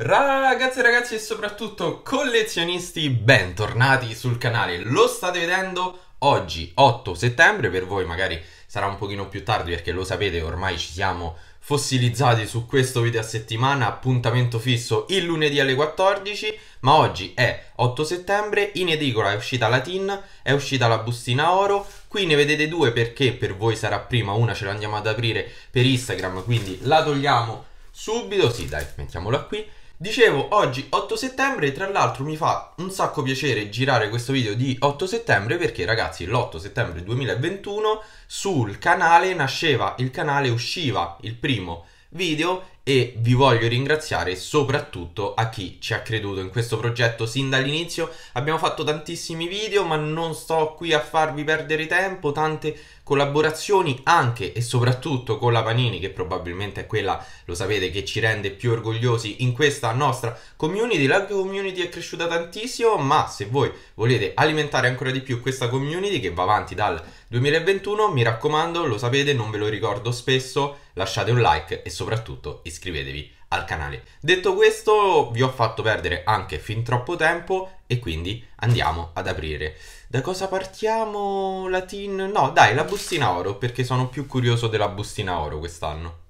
Ragazzi e ragazzi e soprattutto collezionisti, bentornati sul canale. Lo state vedendo oggi 8 settembre, per voi magari sarà un pochino più tardi perché lo sapete ormai ci siamo fossilizzati su questo video a settimana, appuntamento fisso il lunedì alle 14, ma oggi è 8 settembre, in edicola è uscita la tin, è uscita la bustina oro, qui ne vedete due perché per voi sarà prima, una ce l'andiamo ad aprire per Instagram, quindi la togliamo subito, sì dai, mettiamola qui, Dicevo, oggi 8 settembre, tra l'altro mi fa un sacco piacere girare questo video di 8 settembre perché ragazzi l'8 settembre 2021 sul canale nasceva il canale usciva il primo video e vi voglio ringraziare soprattutto a chi ci ha creduto in questo progetto sin dall'inizio. Abbiamo fatto tantissimi video, ma non sto qui a farvi perdere tempo, tante collaborazioni anche e soprattutto con la Panini che probabilmente è quella, lo sapete, che ci rende più orgogliosi in questa nostra community. La community è cresciuta tantissimo, ma se voi volete alimentare ancora di più questa community che va avanti dal 2021, mi raccomando, lo sapete, non ve lo ricordo spesso lasciate un like e soprattutto iscrivetevi al canale. Detto questo vi ho fatto perdere anche fin troppo tempo e quindi andiamo ad aprire. Da cosa partiamo? Latin? No dai la bustina oro perché sono più curioso della bustina oro quest'anno.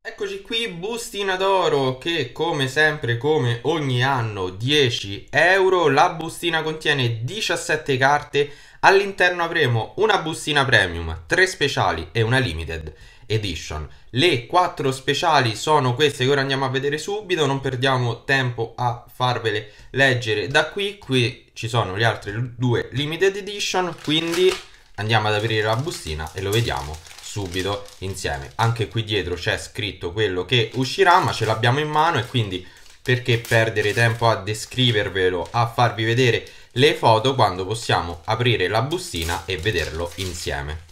Eccoci qui, bustina d'oro che come sempre, come ogni anno, 10 euro. La bustina contiene 17 carte. All'interno avremo una bustina premium, 3 speciali e una limited. Edition. Le quattro speciali sono queste che ora andiamo a vedere subito, non perdiamo tempo a farvele leggere da qui, qui ci sono le altre due limited edition, quindi andiamo ad aprire la bustina e lo vediamo subito insieme. Anche qui dietro c'è scritto quello che uscirà, ma ce l'abbiamo in mano e quindi perché perdere tempo a descrivervelo, a farvi vedere le foto quando possiamo aprire la bustina e vederlo insieme.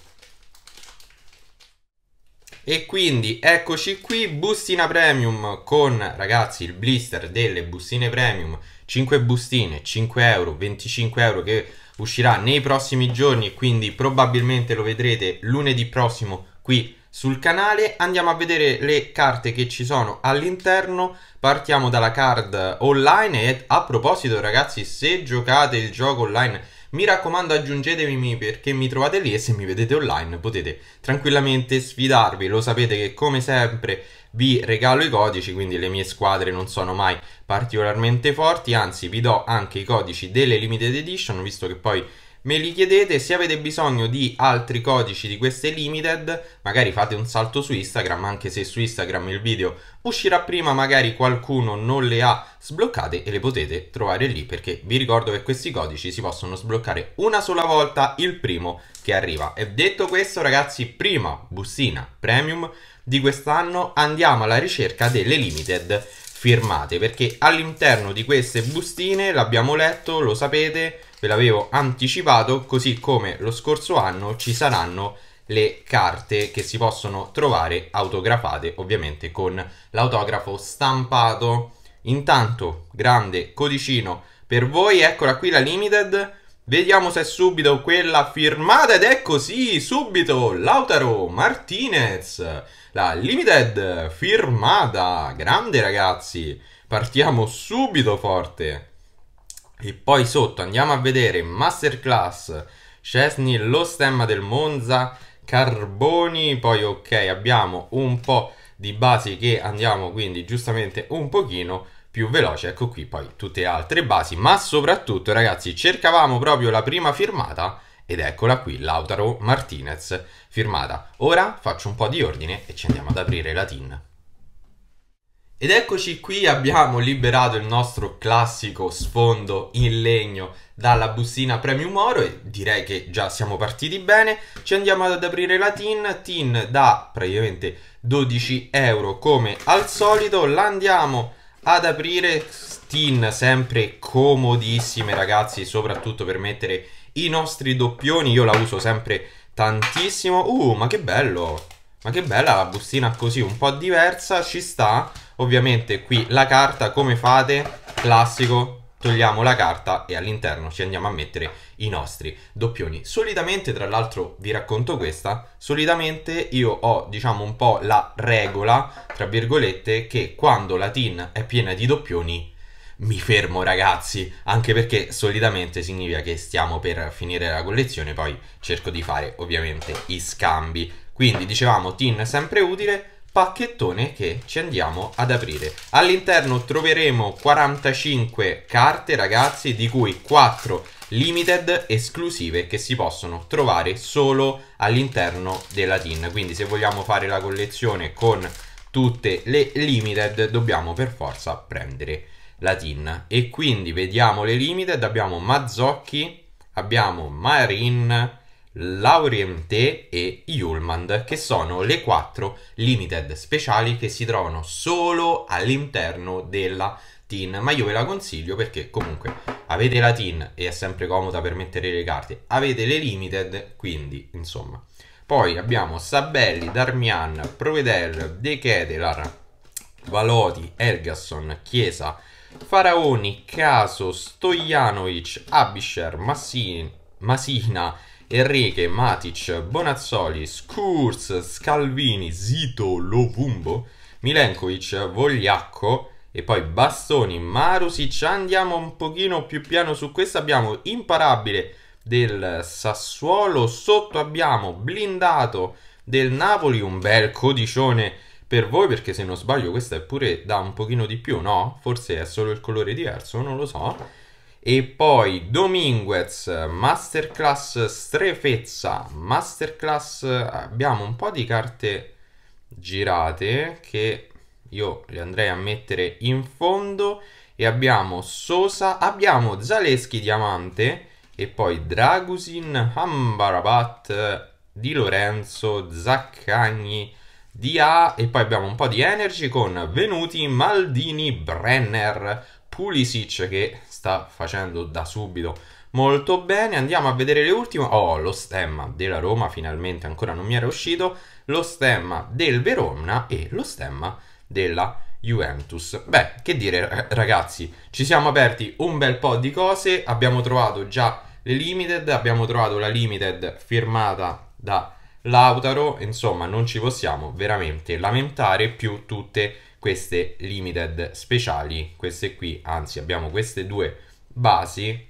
E quindi eccoci qui, bustina premium con ragazzi il blister delle bustine premium, 5 bustine, 5 euro, 25 euro che uscirà nei prossimi giorni, quindi probabilmente lo vedrete lunedì prossimo qui sul canale. Andiamo a vedere le carte che ci sono all'interno, partiamo dalla card online e a proposito ragazzi se giocate il gioco online mi raccomando aggiungetemi perché mi trovate lì e se mi vedete online potete tranquillamente sfidarvi, lo sapete che come sempre vi regalo i codici, quindi le mie squadre non sono mai particolarmente forti, anzi vi do anche i codici delle limited edition, visto che poi me li chiedete se avete bisogno di altri codici di queste limited magari fate un salto su Instagram anche se su Instagram il video uscirà prima magari qualcuno non le ha sbloccate e le potete trovare lì perché vi ricordo che questi codici si possono sbloccare una sola volta il primo che arriva e detto questo ragazzi prima bustina premium di quest'anno andiamo alla ricerca delle limited firmate perché all'interno di queste bustine l'abbiamo letto lo sapete ve l'avevo anticipato, così come lo scorso anno ci saranno le carte che si possono trovare autografate, ovviamente con l'autografo stampato. Intanto, grande codicino per voi, eccola qui la limited. Vediamo se è subito quella firmata ed è così, subito Lautaro Martinez, la limited firmata, grande ragazzi, partiamo subito forte. E poi sotto andiamo a vedere Masterclass, Cesny, lo stemma del Monza, Carboni, poi ok abbiamo un po' di basi che andiamo quindi giustamente un pochino più veloce, ecco qui poi tutte le altre basi, ma soprattutto ragazzi cercavamo proprio la prima firmata ed eccola qui Lautaro Martinez firmata. Ora faccio un po' di ordine e ci andiamo ad aprire la tin. Ed eccoci qui, abbiamo liberato il nostro classico sfondo in legno dalla bustina Premium Oro e direi che già siamo partiti bene. Ci andiamo ad aprire la tin, tin da praticamente 12 euro come al solito, la andiamo ad aprire, tin sempre comodissime ragazzi, soprattutto per mettere i nostri doppioni, io la uso sempre tantissimo. Uh, ma che bello! Ma che bella la bustina così, un po' diversa, ci sta. Ovviamente qui la carta, come fate? Classico, togliamo la carta e all'interno ci andiamo a mettere i nostri doppioni. Solitamente, tra l'altro vi racconto questa, solitamente io ho diciamo un po' la regola, tra virgolette, che quando la tin è piena di doppioni mi fermo ragazzi, anche perché solitamente significa che stiamo per finire la collezione, poi cerco di fare ovviamente i scambi quindi dicevamo tin sempre utile, pacchettone che ci andiamo ad aprire. All'interno troveremo 45 carte ragazzi di cui 4 limited esclusive che si possono trovare solo all'interno della tin. Quindi se vogliamo fare la collezione con tutte le limited dobbiamo per forza prendere la tin. E quindi vediamo le limited, abbiamo Mazzocchi, abbiamo Marin, Laurenté e Julmand, che sono le quattro limited speciali che si trovano solo all'interno della tin, ma io ve la consiglio perché comunque avete la tin e è sempre comoda per mettere le carte, avete le limited, quindi insomma. Poi abbiamo Sabelli, Darmian, Provedel, De Kedelar, Valoti, Ergasson, Chiesa, Faraoni, Caso, Stojanovic, Abisher, Massin, Masina Enrique, Matic, Bonazzoli, Skurz, Scalvini, Zito, Lovumbo, Milenkovic, Vogliacco e poi Bastoni, Marusic. Andiamo un pochino più piano su questo. Abbiamo imparabile del Sassuolo, sotto abbiamo blindato del Napoli, un bel codicione per voi perché se non sbaglio questa è pure da un pochino di più, no? Forse è solo il colore diverso, non lo so. E poi Dominguez, Masterclass Strefezza, Masterclass... Abbiamo un po' di carte girate che io le andrei a mettere in fondo. E abbiamo Sosa, abbiamo Zaleschi Diamante e poi Dragusin, Ambarabat, Di Lorenzo, Zaccagni, Dia e poi abbiamo un po' di Energy con Venuti, Maldini, Brenner, Pulisic che sta facendo da subito molto bene. Andiamo a vedere le ultime. Oh, lo stemma della Roma finalmente ancora non mi era uscito. Lo stemma del Verona e lo stemma della Juventus. Beh, che dire eh, ragazzi, ci siamo aperti un bel po' di cose, abbiamo trovato già le limited, abbiamo trovato la limited firmata da Lautaro, insomma, non ci possiamo veramente lamentare più tutte queste limited speciali, queste qui, anzi abbiamo queste due basi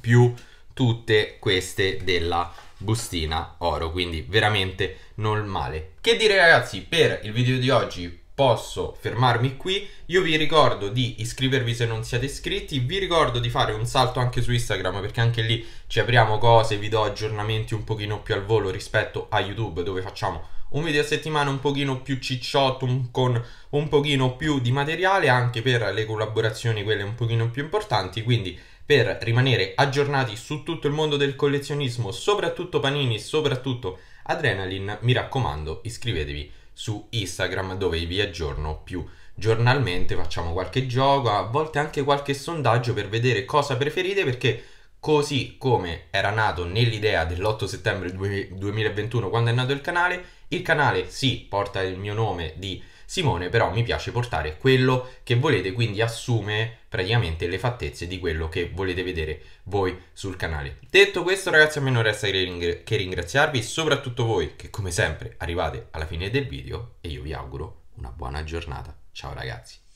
più tutte queste della bustina oro, quindi veramente non male. Che dire ragazzi, per il video di oggi posso fermarmi qui. Io vi ricordo di iscrivervi se non siete iscritti, vi ricordo di fare un salto anche su Instagram perché anche lì ci apriamo cose, vi do aggiornamenti un pochino più al volo rispetto a YouTube dove facciamo un video a settimana un pochino più cicciotto, un, con un pochino più di materiale anche per le collaborazioni, quelle un pochino più importanti, quindi per rimanere aggiornati su tutto il mondo del collezionismo, soprattutto Panini, soprattutto Adrenaline, mi raccomando iscrivetevi su Instagram dove vi aggiorno più giornalmente, facciamo qualche gioco, a volte anche qualche sondaggio per vedere cosa preferite perché così come era nato nell'idea dell'8 settembre 2021 quando è nato il canale, il canale si sì, porta il mio nome di Simone però mi piace portare quello che volete, quindi assume praticamente le fattezze di quello che volete vedere voi sul canale. Detto questo ragazzi a me non resta che, ringraziarvi, soprattutto voi che come sempre arrivate alla fine del video e io vi auguro una buona giornata. Ciao ragazzi!